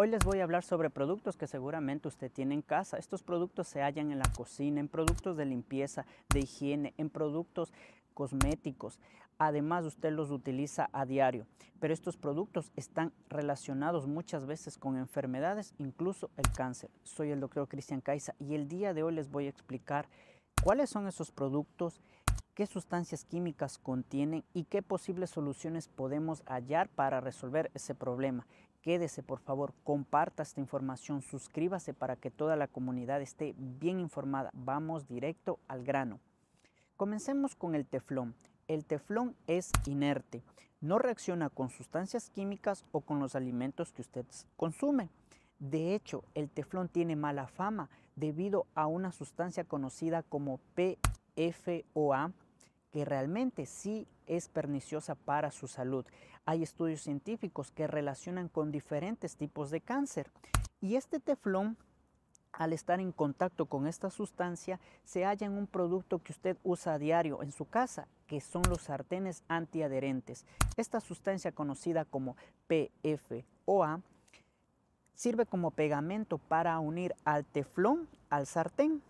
Hoy les voy a hablar sobre productos que seguramente usted tiene en casa. Estos productos se hallan en la cocina, en productos de limpieza, de higiene, en productos cosméticos. Además, usted los utiliza a diario, pero estos productos están relacionados muchas veces con enfermedades, incluso el cáncer. Soy el doctor Cristian Caiza y el día de hoy les voy a explicar cuáles son esos productos, qué sustancias químicas contienen y qué posibles soluciones podemos hallar para resolver ese problema quédese por favor, comparta esta información, suscríbase para que toda la comunidad esté bien informada. Vamos directo al grano. Comencemos con el teflón. El teflón es inerte, no reacciona con sustancias químicas o con los alimentos que usted consume. De hecho, el teflón tiene mala fama debido a una sustancia conocida como PFOA que realmente sí es perniciosa para su salud. Hay estudios científicos que relacionan con diferentes tipos de cáncer. Y este teflón, al estar en contacto con esta sustancia, se halla en un producto que usted usa a diario en su casa, que son los sartenes antiadherentes. Esta sustancia conocida como PFOA sirve como pegamento para unir al teflón al sartén.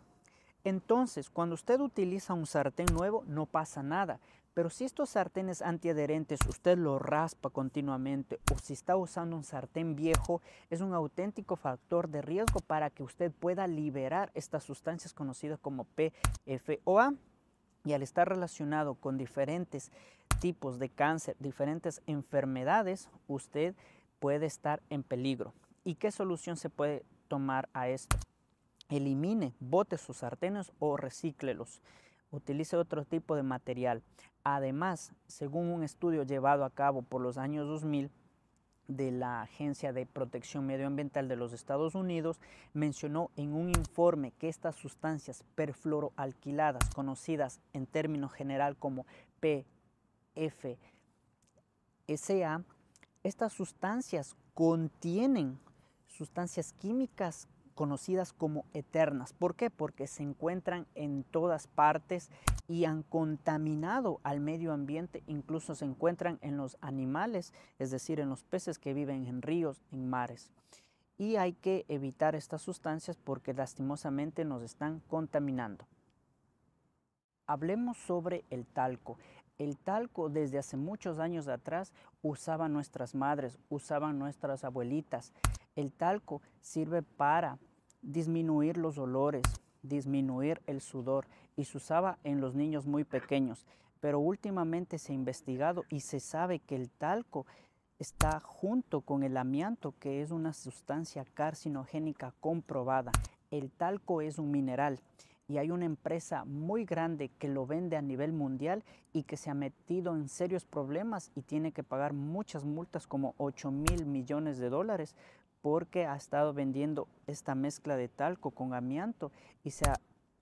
Entonces, cuando usted utiliza un sartén nuevo, no pasa nada. Pero si estos sartenes antiadherentes usted los raspa continuamente o si está usando un sartén viejo, es un auténtico factor de riesgo para que usted pueda liberar estas sustancias conocidas como PFOA. Y al estar relacionado con diferentes tipos de cáncer, diferentes enfermedades, usted puede estar en peligro. ¿Y qué solución se puede tomar a esto? elimine, bote sus sartenes o recíclelos. Utilice otro tipo de material. Además, según un estudio llevado a cabo por los años 2000 de la Agencia de Protección Medioambiental de los Estados Unidos, mencionó en un informe que estas sustancias perfluoroalquiladas, conocidas en términos general como PFSA, estas sustancias contienen sustancias químicas conocidas como eternas. ¿Por qué? Porque se encuentran en todas partes y han contaminado al medio ambiente, incluso se encuentran en los animales, es decir, en los peces que viven en ríos, en mares. Y hay que evitar estas sustancias porque lastimosamente nos están contaminando. Hablemos sobre el talco. El talco desde hace muchos años atrás usaban nuestras madres, usaban nuestras abuelitas. El talco sirve para disminuir los olores, disminuir el sudor y se usaba en los niños muy pequeños. Pero últimamente se ha investigado y se sabe que el talco está junto con el amianto, que es una sustancia carcinogénica comprobada. El talco es un mineral y hay una empresa muy grande que lo vende a nivel mundial y que se ha metido en serios problemas y tiene que pagar muchas multas como 8 mil millones de dólares porque ha estado vendiendo esta mezcla de talco con amianto y se ha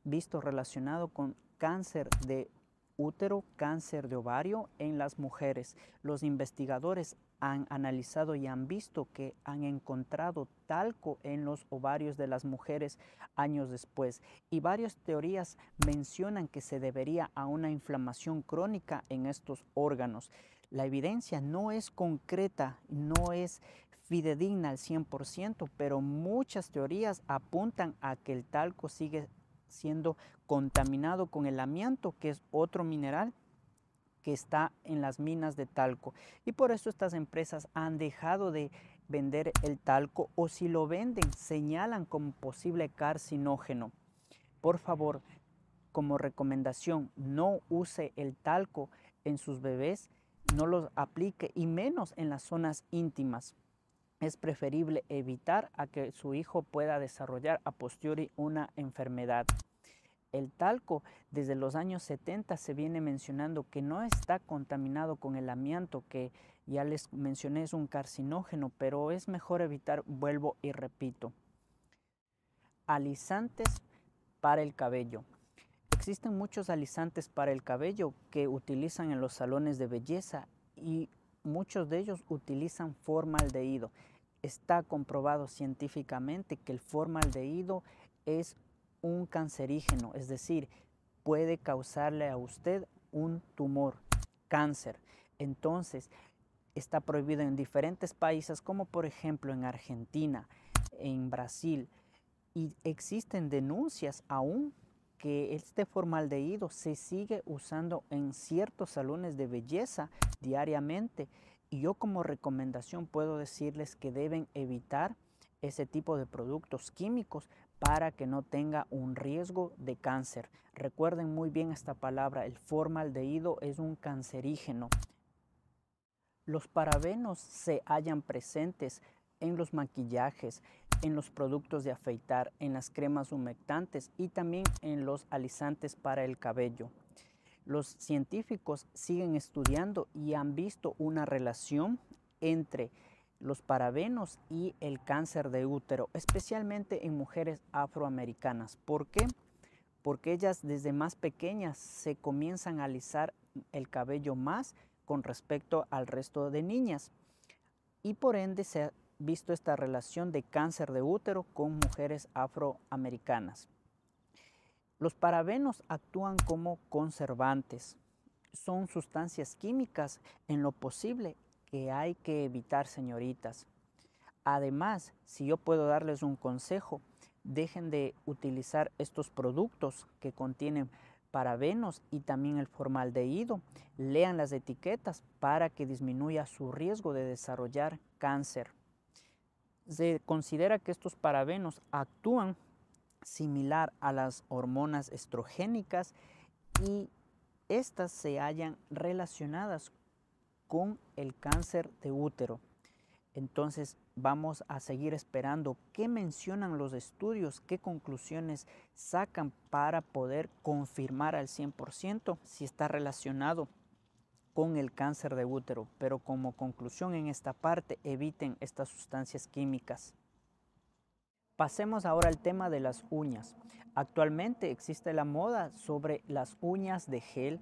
visto relacionado con cáncer de útero, cáncer de ovario en las mujeres. Los investigadores han analizado y han visto que han encontrado talco en los ovarios de las mujeres años después. Y varias teorías mencionan que se debería a una inflamación crónica en estos órganos. La evidencia no es concreta, no es fidedigna al 100%, pero muchas teorías apuntan a que el talco sigue siendo contaminado con el amianto, que es otro mineral que está en las minas de talco. Y por eso estas empresas han dejado de vender el talco o si lo venden señalan como posible carcinógeno. Por favor, como recomendación, no use el talco en sus bebés, no los aplique y menos en las zonas íntimas es preferible evitar a que su hijo pueda desarrollar a posteriori una enfermedad. El talco desde los años 70 se viene mencionando que no está contaminado con el amianto, que ya les mencioné es un carcinógeno, pero es mejor evitar, vuelvo y repito. Alisantes para el cabello. Existen muchos alisantes para el cabello que utilizan en los salones de belleza y muchos de ellos utilizan formaldehído. Está comprobado científicamente que el formaldehído es un cancerígeno, es decir, puede causarle a usted un tumor, cáncer. Entonces, está prohibido en diferentes países, como por ejemplo en Argentina, en Brasil, y existen denuncias aún que este formaldehído se sigue usando en ciertos salones de belleza diariamente. Y yo como recomendación puedo decirles que deben evitar ese tipo de productos químicos para que no tenga un riesgo de cáncer. Recuerden muy bien esta palabra, el formaldehído es un cancerígeno. Los parabenos se hallan presentes en los maquillajes, en los productos de afeitar, en las cremas humectantes y también en los alisantes para el cabello. Los científicos siguen estudiando y han visto una relación entre los parabenos y el cáncer de útero, especialmente en mujeres afroamericanas. ¿Por qué? Porque ellas desde más pequeñas se comienzan a alisar el cabello más con respecto al resto de niñas y por ende se visto esta relación de cáncer de útero con mujeres afroamericanas. Los parabenos actúan como conservantes. Son sustancias químicas en lo posible que hay que evitar, señoritas. Además, si yo puedo darles un consejo, dejen de utilizar estos productos que contienen parabenos y también el formaldehído. Lean las etiquetas para que disminuya su riesgo de desarrollar cáncer se considera que estos parabenos actúan similar a las hormonas estrogénicas y estas se hallan relacionadas con el cáncer de útero. Entonces vamos a seguir esperando qué mencionan los estudios, qué conclusiones sacan para poder confirmar al 100% si está relacionado con el cáncer de útero, pero como conclusión en esta parte eviten estas sustancias químicas. Pasemos ahora al tema de las uñas. Actualmente existe la moda sobre las uñas de gel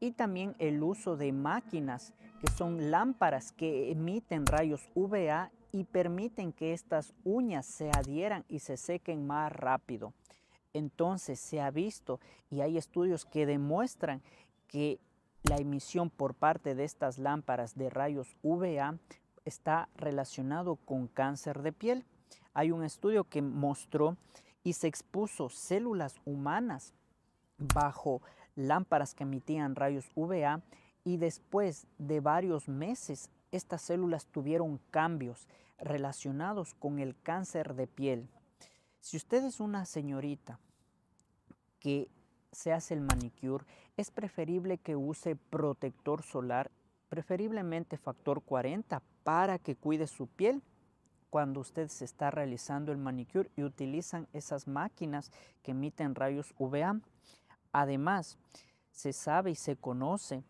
y también el uso de máquinas que son lámparas que emiten rayos UVA y permiten que estas uñas se adhieran y se sequen más rápido. Entonces se ha visto y hay estudios que demuestran que la emisión por parte de estas lámparas de rayos UVA está relacionado con cáncer de piel. Hay un estudio que mostró y se expuso células humanas bajo lámparas que emitían rayos UVA y después de varios meses estas células tuvieron cambios relacionados con el cáncer de piel. Si usted es una señorita que se hace el manicure, es preferible que use protector solar, preferiblemente factor 40, para que cuide su piel cuando usted se está realizando el manicure y utilizan esas máquinas que emiten rayos UVA. Además, se sabe y se conoce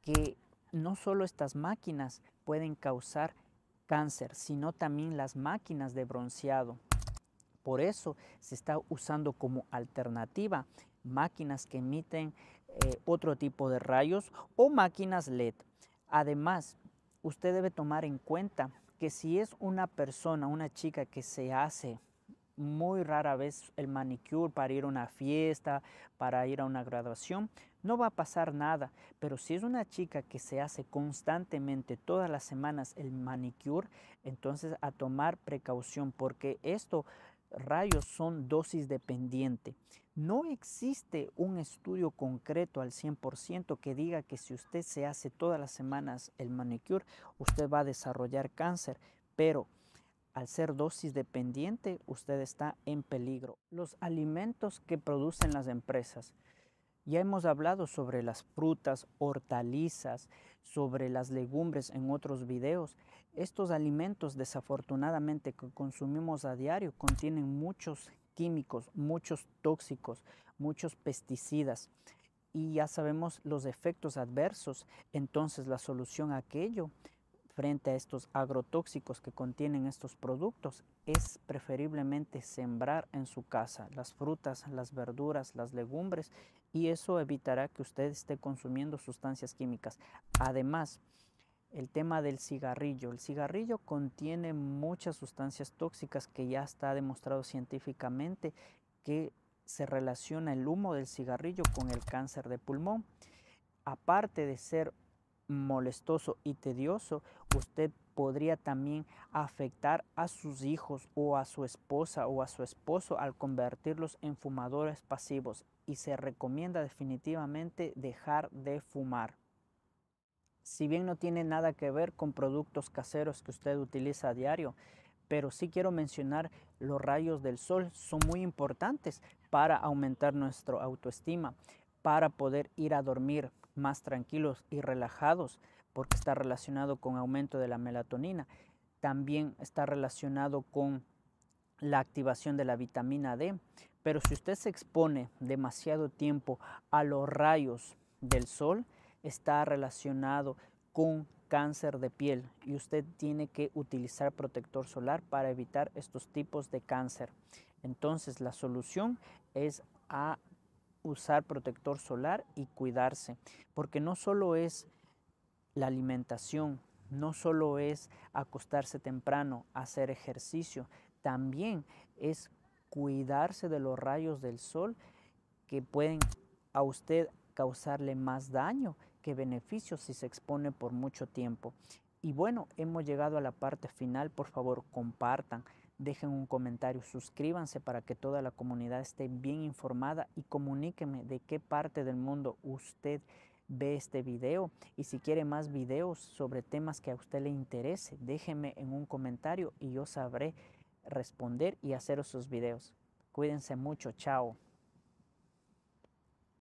que no solo estas máquinas pueden causar cáncer, sino también las máquinas de bronceado. Por eso se está usando como alternativa máquinas que emiten eh, otro tipo de rayos o máquinas LED. Además, usted debe tomar en cuenta que si es una persona, una chica que se hace muy rara vez el manicure para ir a una fiesta, para ir a una graduación, no va a pasar nada. Pero si es una chica que se hace constantemente todas las semanas el manicure, entonces a tomar precaución porque esto rayos son dosis dependiente. No existe un estudio concreto al 100% que diga que si usted se hace todas las semanas el manicure, usted va a desarrollar cáncer, pero al ser dosis dependiente, usted está en peligro. Los alimentos que producen las empresas. Ya hemos hablado sobre las frutas, hortalizas, sobre las legumbres en otros videos. Estos alimentos desafortunadamente que consumimos a diario contienen muchos químicos, muchos tóxicos, muchos pesticidas y ya sabemos los efectos adversos. Entonces la solución a aquello frente a estos agrotóxicos que contienen estos productos es preferiblemente sembrar en su casa las frutas, las verduras, las legumbres y eso evitará que usted esté consumiendo sustancias químicas. Además, el tema del cigarrillo. El cigarrillo contiene muchas sustancias tóxicas que ya está demostrado científicamente que se relaciona el humo del cigarrillo con el cáncer de pulmón. Aparte de ser molestoso y tedioso, usted podría también afectar a sus hijos o a su esposa o a su esposo al convertirlos en fumadores pasivos y se recomienda definitivamente dejar de fumar si bien no tiene nada que ver con productos caseros que usted utiliza a diario, pero sí quiero mencionar los rayos del sol son muy importantes para aumentar nuestra autoestima, para poder ir a dormir más tranquilos y relajados, porque está relacionado con aumento de la melatonina. También está relacionado con la activación de la vitamina D. Pero si usted se expone demasiado tiempo a los rayos del sol, está relacionado con cáncer de piel y usted tiene que utilizar protector solar para evitar estos tipos de cáncer. Entonces la solución es a usar protector solar y cuidarse, porque no solo es la alimentación, no solo es acostarse temprano, hacer ejercicio, también es cuidarse de los rayos del sol que pueden a usted causarle más daño ¿Qué beneficios si se expone por mucho tiempo. Y bueno, hemos llegado a la parte final. Por favor, compartan, dejen un comentario, suscríbanse para que toda la comunidad esté bien informada y comuníquenme de qué parte del mundo usted ve este video y si quiere más videos sobre temas que a usted le interese, déjenme en un comentario y yo sabré responder y hacer esos videos. Cuídense mucho, chao.